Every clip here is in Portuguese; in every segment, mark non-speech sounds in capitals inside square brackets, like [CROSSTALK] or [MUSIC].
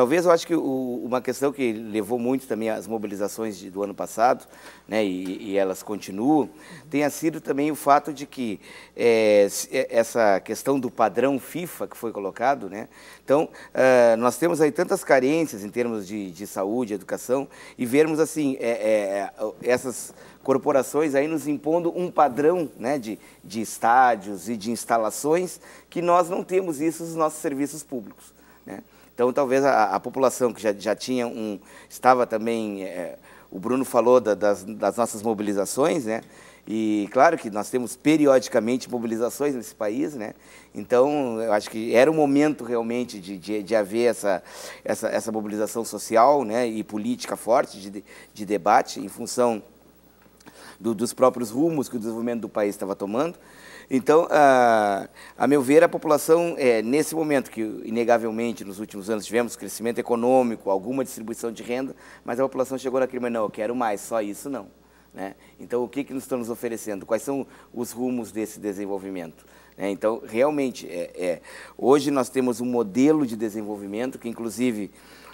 Talvez eu acho que o, uma questão que levou muito também às mobilizações de, do ano passado, né, e, e, elas continuam, tenha sido também o fato de que é, essa questão do padrão FIFA que foi colocado, né, então uh, nós temos aí tantas carências em termos de, de saúde, educação, e vermos assim é, é, essas corporações aí nos impondo um padrão né, de, de estádios e de instalações que nós não temos isso nos nossos serviços públicos. Né? Então, talvez a, a, população que já, já tinha um. estava também. É, o Bruno falou da, das, das, nossas mobilizações, né? E claro que nós temos periodicamente mobilizações nesse país, né? Então, eu acho que era o momento realmente de, de, de haver essa, essa, essa, mobilização social né? e política forte de, de debate em função do, dos próprios rumos que o desenvolvimento do país estava tomando. Então, a, a meu ver, a população, é, nesse momento que, inegavelmente, nos últimos anos tivemos crescimento econômico, alguma distribuição de renda, mas a população chegou naquele momento, não, eu quero mais, só isso não. Né? Então, o que, que nos estão nos oferecendo? Quais são os rumos desse desenvolvimento? É, então, realmente, é, é, hoje nós temos um modelo de desenvolvimento que, inclusive,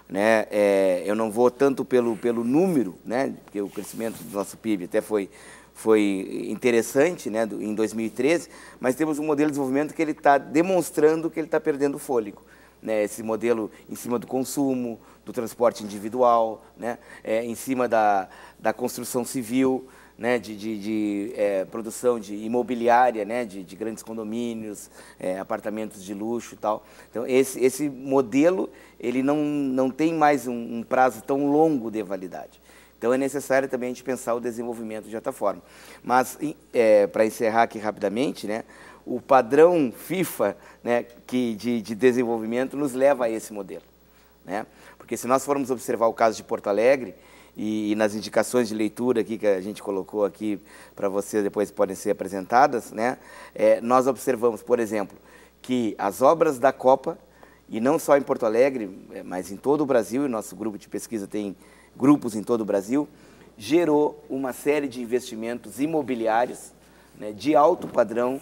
né, é, eu não vou tanto pelo, pelo número, né, porque o crescimento do nosso PIB até foi foi interessante né, em 2013, mas temos um modelo de desenvolvimento que ele está demonstrando que ele está perdendo fôlego. Né, esse modelo em cima do consumo, do transporte individual, né, é, em cima da, da construção civil, né, de, de, de é, produção de imobiliária, né, de, de grandes condomínios, é, apartamentos de luxo e tal. Então, esse, esse modelo ele não, não tem mais um, um prazo tão longo de validade. Então é necessário também a gente pensar o desenvolvimento de outra forma. Mas, é, para encerrar aqui rapidamente, né, o padrão FIFA né, que de, de desenvolvimento nos leva a esse modelo. Né? Porque se nós formos observar o caso de Porto Alegre, e, e nas indicações de leitura aqui que a gente colocou aqui para vocês depois podem ser apresentadas, né? É, nós observamos, por exemplo, que as obras da Copa, e não só em Porto Alegre, é, mas em todo o Brasil, e nosso grupo de pesquisa tem grupos em todo o Brasil, gerou uma série de investimentos imobiliários né, de alto padrão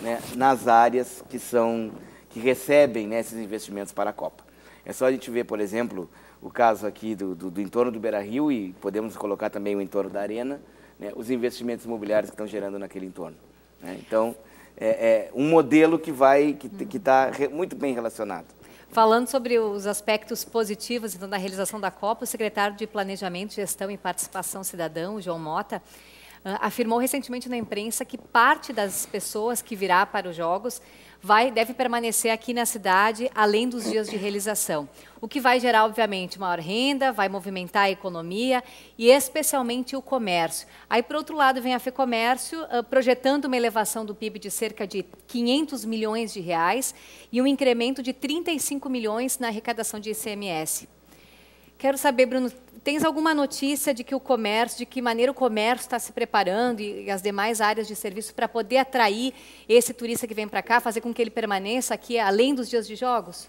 né, nas áreas que, são, que recebem né, esses investimentos para a Copa. É só a gente ver, por exemplo, o caso aqui do, do, do entorno do Beira-Rio e podemos colocar também o entorno da Arena, né, os investimentos imobiliários que estão gerando naquele entorno. Né. Então, é, é, um modelo que vai que está muito bem relacionado. Falando sobre os aspectos positivos então, da realização da Copa, o secretário de Planejamento, Gestão e Participação Cidadão, João Mota, ah, afirmou recentemente na imprensa que parte das pessoas que virá para os Jogos vai, deve permanecer aqui na cidade, além dos dias de realização. O que vai gerar, obviamente, maior renda, vai movimentar a economia e, especialmente, o comércio. Aí, por outro lado, vem a FEComércio, ah, projetando uma elevação do PIB de cerca de 500 milhões de reais e um incremento de 35 milhões na arrecadação de ICMS. Quero saber, Bruno, Tens alguma notícia de que o comércio, de que maneira o comércio está se preparando e, e as demais áreas de serviço para poder atrair esse turista que vem para cá, fazer com que ele permaneça aqui além dos dias de jogos?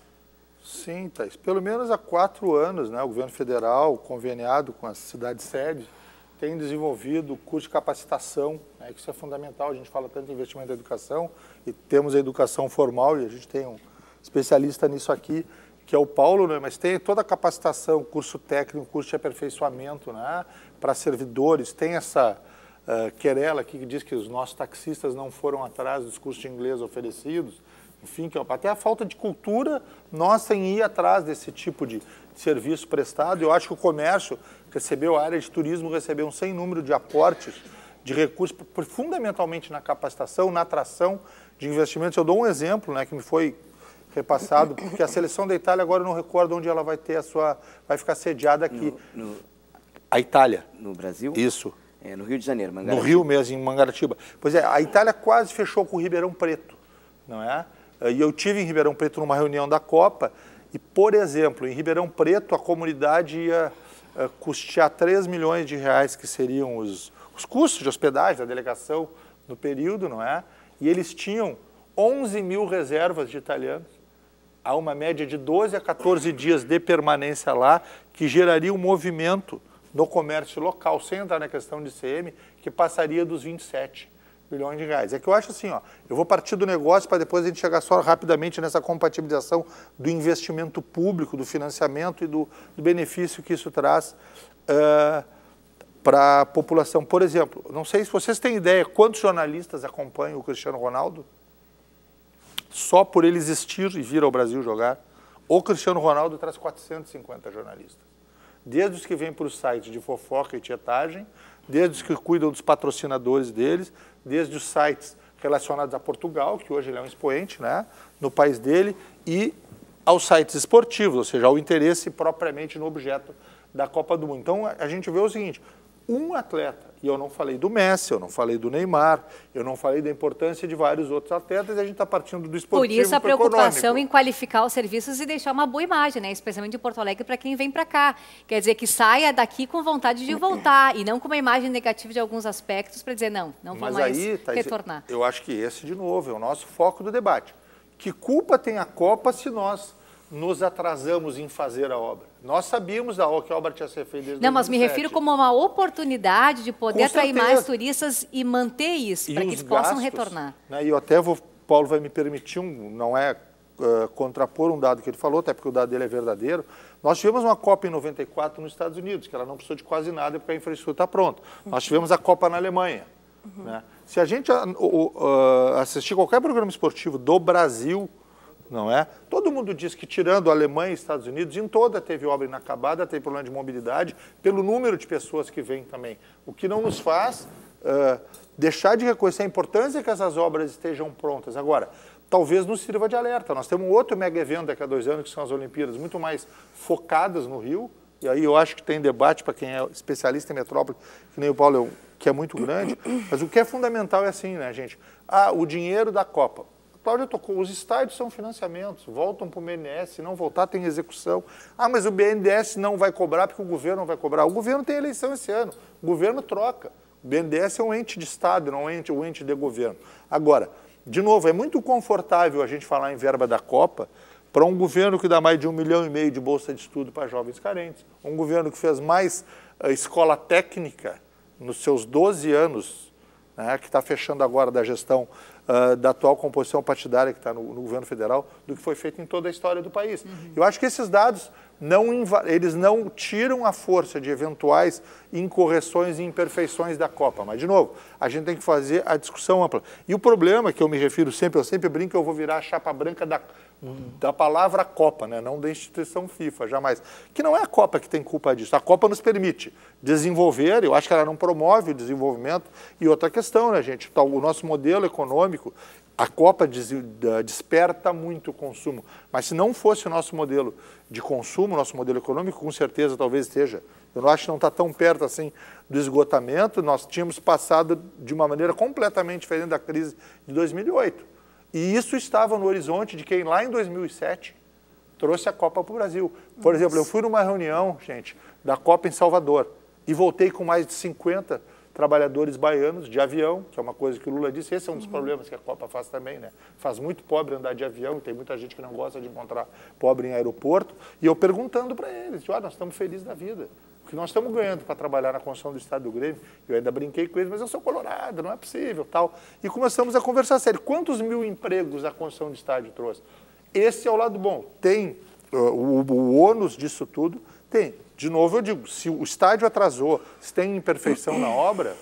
Sim, Thais. Pelo menos há quatro anos, né, o governo federal, conveniado com a cidade-sede, tem desenvolvido curso de capacitação, né, que isso é fundamental. A gente fala tanto de investimento em educação e temos a educação formal e a gente tem um especialista nisso aqui que é o Paulo, né? mas tem toda a capacitação, curso técnico, curso de aperfeiçoamento né? para servidores, tem essa uh, querela aqui que diz que os nossos taxistas não foram atrás dos cursos de inglês oferecidos, enfim, que é até a falta de cultura nossa em ir atrás desse tipo de serviço prestado. Eu acho que o comércio recebeu, a área de turismo recebeu um sem número de aportes de recursos, fundamentalmente na capacitação, na atração de investimentos. Eu dou um exemplo né, que me foi repassado, porque a seleção da Itália agora eu não recordo onde ela vai ter a sua. vai ficar sediada aqui. No, no, a Itália. No Brasil? Isso. É, no Rio de Janeiro, Mangaratiba. No Rio mesmo, em Mangaratiba. Pois é, a Itália quase fechou com o Ribeirão Preto, não é? E eu tive em Ribeirão Preto numa reunião da Copa, e, por exemplo, em Ribeirão Preto, a comunidade ia eh, custear 3 milhões de reais, que seriam os, os custos de hospedagem da delegação no período, não é? E eles tinham 11 mil reservas de italianos há uma média de 12 a 14 dias de permanência lá, que geraria um movimento no comércio local, sem entrar na questão de CM, que passaria dos 27 bilhões de reais. É que eu acho assim, ó, eu vou partir do negócio para depois a gente chegar só rapidamente nessa compatibilização do investimento público, do financiamento e do, do benefício que isso traz uh, para a população. Por exemplo, não sei se vocês têm ideia quantos jornalistas acompanham o Cristiano Ronaldo? só por ele existir e vir ao Brasil jogar, o Cristiano Ronaldo traz 450 jornalistas. Desde os que vêm para o site de fofoca e tietagem, desde os que cuidam dos patrocinadores deles, desde os sites relacionados a Portugal, que hoje ele é um expoente né, no país dele, e aos sites esportivos, ou seja, ao interesse propriamente no objeto da Copa do Mundo. Então a gente vê o seguinte: um atleta. E eu não falei do Messi, eu não falei do Neymar, eu não falei da importância de vários outros atletas, e a gente está partindo do esportivo Por isso a preocupação em qualificar os serviços e deixar uma boa imagem, né? especialmente de Porto Alegre, para quem vem para cá. Quer dizer, que saia daqui com vontade de voltar, e não com uma imagem negativa de alguns aspectos, para dizer, não, não vou Mas mais aí, Thaís, retornar. Eu acho que esse, de novo, é o nosso foco do debate. Que culpa tem a Copa se nós nos atrasamos em fazer a obra. Nós sabíamos da ah, que a obra tinha ser feita desde Não, 2007. mas me refiro como uma oportunidade de poder atrair mais turistas e manter isso, para que eles gastos, possam retornar. Né, e eu até vou, Paulo vai me permitir, um, não é uh, contrapor um dado que ele falou, até porque o dado dele é verdadeiro. Nós tivemos uma Copa em 94 nos Estados Unidos, que ela não precisou de quase nada porque a infraestrutura está pronta. Nós tivemos a Copa na Alemanha. Uhum. Né? Se a gente uh, uh, assistir qualquer programa esportivo do Brasil, não é? Todo mundo diz que, tirando Alemanha e Estados Unidos, em toda teve obra inacabada, tem problema de mobilidade, pelo número de pessoas que vêm também. O que não nos faz uh, deixar de reconhecer a importância que essas obras estejam prontas. Agora, talvez nos sirva de alerta. Nós temos um outro mega evento daqui a dois anos, que são as Olimpíadas, muito mais focadas no Rio, e aí eu acho que tem debate para quem é especialista em metrópole, que nem o Paulo, que é muito grande, mas o que é fundamental é assim, né, gente? Ah, o dinheiro da Copa. Cláudio tocou, os estádios são financiamentos, voltam para o BNDES, se não voltar tem execução. Ah, mas o BNDES não vai cobrar porque o governo não vai cobrar. O governo tem eleição esse ano, o governo troca. O BNDES é um ente de Estado, não é um ente, um ente de governo. Agora, de novo, é muito confortável a gente falar em verba da Copa para um governo que dá mais de um milhão e meio de bolsa de estudo para jovens carentes, um governo que fez mais eh, escola técnica nos seus 12 anos, né, que está fechando agora da gestão uh, da atual composição partidária que está no, no, governo federal do que foi feito em toda a história do país. Uhum. Eu acho que esses dados não eles não tiram a força de eventuais incorreções e imperfeições da Copa. Mas, de novo, a gente tem que fazer a discussão ampla. E o problema que eu me refiro sempre, eu sempre brinco, eu vou virar a chapa branca da, da palavra Copa, né? não da instituição FIFA, jamais. Que não é a Copa que tem culpa disso. A Copa nos permite desenvolver, eu acho que ela não promove o desenvolvimento. E outra questão, né, gente? Tá, o nosso modelo econômico, a Copa desperta muito o consumo. Mas se não fosse o nosso modelo de consumo, nosso modelo econômico, com certeza talvez esteja. Eu não acho que não está tão perto assim do esgotamento. Nós tínhamos passado de uma maneira completamente diferente da crise de 2008 e isso estava no horizonte de quem lá em 2007 trouxe a Copa para o Brasil. Por exemplo, eu fui numa reunião, gente, da Copa em Salvador e voltei com mais de 50 trabalhadores baianos de avião, que é uma coisa que o Lula disse, esse é um dos uhum. problemas que a Copa faz também, né? Faz muito pobre andar de avião, tem muita gente que não gosta de encontrar pobre em aeroporto. E eu perguntando para eles, olha, tipo, ah, nós estamos felizes da vida que nós estamos ganhando para trabalhar na construção do Estado do Grêmio. Eu ainda brinquei com eles, mas eu sou colorado, não é possível, tal. E começamos a conversar sério. Quantos mil empregos a construção do estádio trouxe? Esse é o lado bom. Tem uh, o, o ônus disso tudo? Tem. De novo, eu digo, se o estádio atrasou, se tem imperfeição na obra,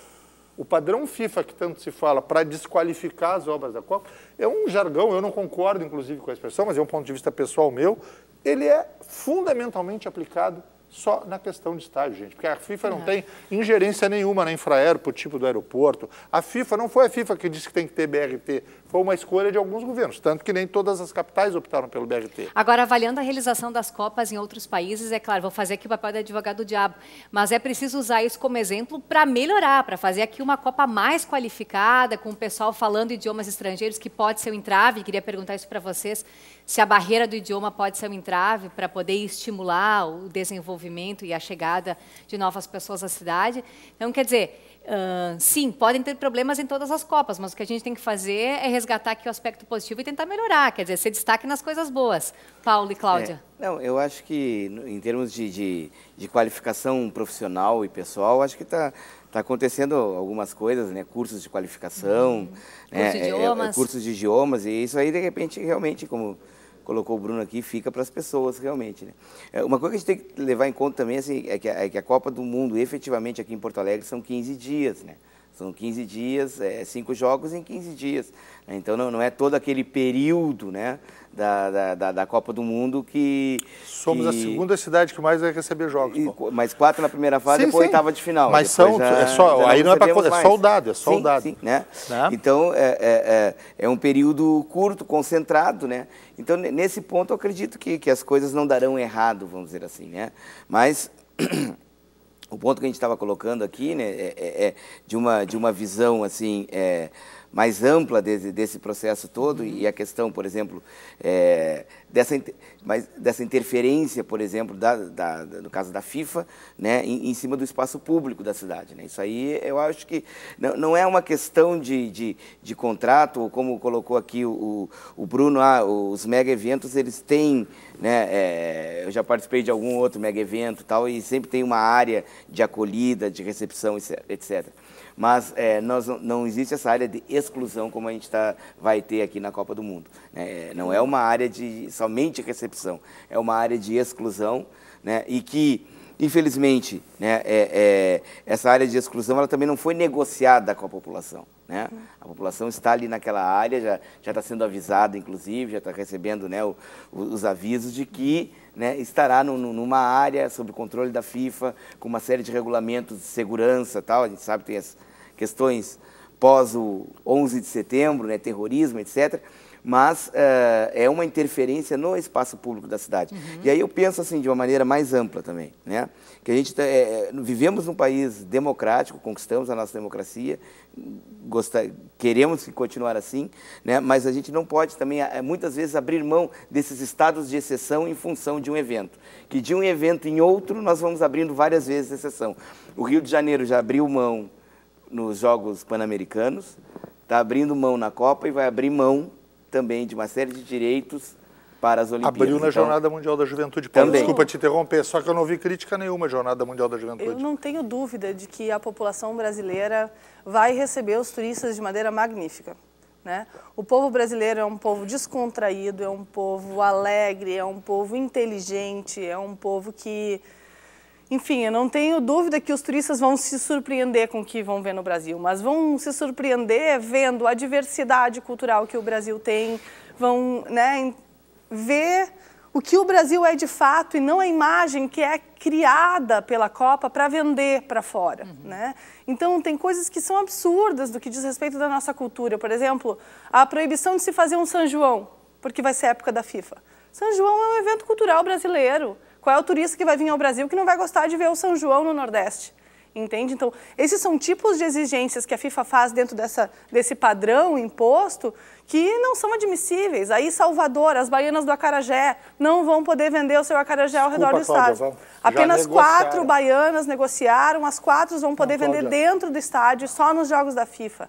o padrão FIFA que tanto se fala para desqualificar as obras da Copa é um jargão, eu não concordo inclusive com a expressão, mas é um ponto de vista pessoal meu, ele é fundamentalmente aplicado só na questão de estádio, gente. Porque a FIFA não é. tem ingerência nenhuma na infraero para o tipo do aeroporto. A FIFA não foi a FIFA que disse que tem que ter BRT, foi uma escolha de alguns governos, tanto que nem todas as capitais optaram pelo BRT. Agora, avaliando a realização das Copas em outros países, é claro, vou fazer aqui o papel de advogado do diabo, mas é preciso usar isso como exemplo para melhorar, para fazer aqui uma Copa mais qualificada, com o pessoal falando idiomas estrangeiros, que pode ser um entrave, queria perguntar isso para vocês se a barreira do idioma pode ser um entrave para poder estimular o desenvolvimento e a chegada de novas pessoas à cidade. Então, quer dizer, uh, sim, podem ter problemas em todas as Copas, mas o que a gente tem que fazer é resgatar aqui o aspecto positivo e tentar melhorar, quer dizer, ser destaque nas coisas boas. Paulo e Cláudia. É, não, eu acho que, em termos de, de, de qualificação profissional e pessoal, acho que está está acontecendo algumas coisas, né? Cursos de qualificação, uhum. né? de idiomas. É, é, cursos de idiomas e isso aí de repente realmente como colocou o Bruno aqui, fica para as pessoas realmente. Né? É, uma coisa que a gente tem que levar em conta também assim, é, que a, é que a Copa do Mundo, efetivamente, aqui em Porto Alegre, são 15 dias. Né? São 15 dias, é, cinco jogos em 15 dias. Né? Então não, não é todo aquele período né, da, da, da Copa do Mundo que. Somos que... a segunda cidade que mais vai receber jogos. E, mas quatro na primeira fase e depois oitava de final. Mas são. Já, é só, aí não é para conta, é só o dado, é só sim, o dado. Sim, né? né? Então é, é, é, é, um período curto, concentrado, né? Então, nesse ponto, eu acredito que, que as coisas não darão errado, vamos dizer assim, né? Mas. [CLEARS THROAT] o ponto que a gente estava colocando aqui, né, é, é, é, de, uma, de uma visão assim, é, mais ampla desse, desse processo todo uhum. e a questão, por exemplo, é, dessa, mas dessa interferência, por exemplo, da, da, da, no caso da FIFA, né, em, em, cima do espaço público da cidade. Né? Isso aí eu acho que não, não é uma questão de, de, de, contrato, como colocou aqui o, o Bruno, ah, os mega eventos eles têm, né, é, eu já participei de algum outro mega evento tal, e sempre tem uma área de acolhida, de recepção, etc mas é, nós, não existe essa área de exclusão como a gente tá, vai ter aqui na Copa do Mundo. Né? É, não é uma área de somente recepção, é uma área de exclusão né? e que infelizmente, né, é, é, essa área de exclusão ela também não foi negociada com a população. Né? A população está ali naquela área, já está sendo avisada, inclusive, já está recebendo né, o, os avisos de que né, estará no, numa área sob controle da FIFA, com uma série de regulamentos de segurança tal. A gente sabe que tem as questões pós o 11 de setembro, né, terrorismo, etc mas uh, é uma interferência no espaço público da cidade. Uhum. E aí eu penso assim, de uma maneira mais ampla também, né? Que a gente é, vivemos num país democrático, conquistamos a nossa democracia, queremos que continuar assim, né? Mas a gente não pode também, muitas vezes, abrir mão desses estados de exceção em função de um evento. Que de um evento em outro, nós vamos abrindo várias vezes exceção. O Rio de Janeiro já abriu mão nos Jogos Pan-Americanos, está abrindo mão na Copa e vai abrir mão também de uma série de direitos para as Olimpíadas. Abriu na então, Jornada Mundial da Juventude. Paulo, também. desculpa te interromper, só que eu não vi crítica nenhuma à Jornada Mundial da Juventude. Eu não tenho dúvida de que a população brasileira vai receber os turistas de maneira magnífica. Né? O povo brasileiro é um povo descontraído, é um povo alegre, é um povo inteligente, é um povo que enfim, eu não tenho dúvida que os turistas vão se surpreender com o que vão ver no Brasil, mas vão se surpreender vendo a diversidade cultural que o Brasil tem, vão né, ver o que o Brasil é de fato e não a imagem que é criada pela Copa para vender para fora. Uhum. Né? Então, tem coisas que são absurdas do que diz respeito da nossa cultura. Por exemplo, a proibição de se fazer um São João, porque vai ser época da FIFA. São João é um evento cultural brasileiro. Qual é o turista que vai vir ao Brasil que não vai gostar de ver o São João no Nordeste? Entende? Então, esses são tipos de exigências que a FIFA faz dentro dessa, desse padrão imposto que não são admissíveis. Aí, Salvador, as baianas do Acarajé não vão poder vender o seu Acarajé ao redor do Cláudia, estádio. Apenas quatro baianas negociaram, as quatro vão poder não, vender dentro do estádio, só nos jogos da FIFA.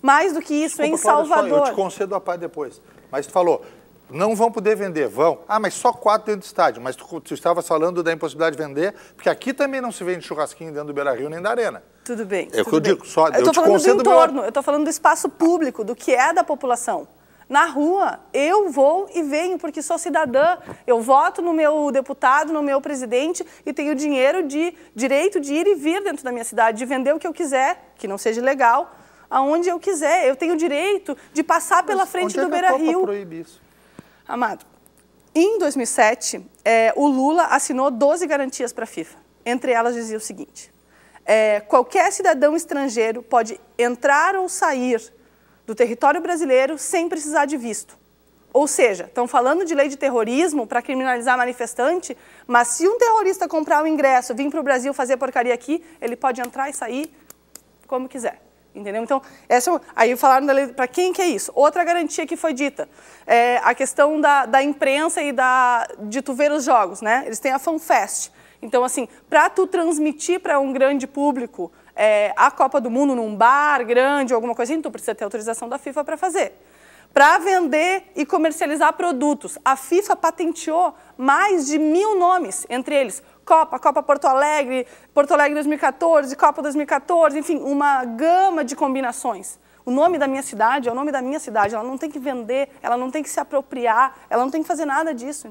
Mais do que isso, Desculpa, em Salvador. eu te concedo a paz depois. Mas tu falou, não vão poder vender, vão. Ah, mas só quatro dentro do estádio. Mas tu, tu estavas falando da impossibilidade de vender, porque aqui também não se vende churrasquinho dentro do Beira Rio nem da Arena. Tudo bem. É o que eu bem. digo, só eu, estou falando do entorno, meu... eu estou falando do espaço público, do que é da população. Na rua, eu vou e venho, porque sou cidadã. Eu voto no meu deputado, no meu presidente e tenho dinheiro de direito de ir e vir dentro da minha cidade, de vender o que eu quiser, que não seja legal, aonde eu quiser. Eu tenho direito de passar Mas pela frente é do é Beira Rio. Proíbe isso? Amado, em 2007, é, o Lula assinou 12 garantias para a FIFA. Entre elas dizia o seguinte, é, qualquer cidadão estrangeiro pode entrar ou sair do território brasileiro sem precisar de visto. Ou seja, estão falando de lei de terrorismo para criminalizar manifestante, mas se um terrorista comprar o ingresso, vir para o Brasil fazer porcaria aqui, ele pode entrar e sair como quiser. Entendeu? Então, essa, é aí falaram da lei, para quem que é isso? Outra garantia que foi dita, é a questão da, da imprensa e da, de tu ver os jogos, né? Eles têm a FanFest. Então, assim, para tu transmitir para um grande público é, a Copa do Mundo num bar grande, alguma coisa assim, tu precisa ter autorização da FIFA para fazer. Para vender e comercializar produtos, a FIFA patenteou mais de mil nomes, entre eles Copa, Copa Porto Alegre, Porto Alegre 2014, Copa 2014, enfim, uma gama de combinações. O nome da minha cidade é o nome da minha cidade, ela não tem que vender, ela não tem que se apropriar, ela não tem que fazer nada disso.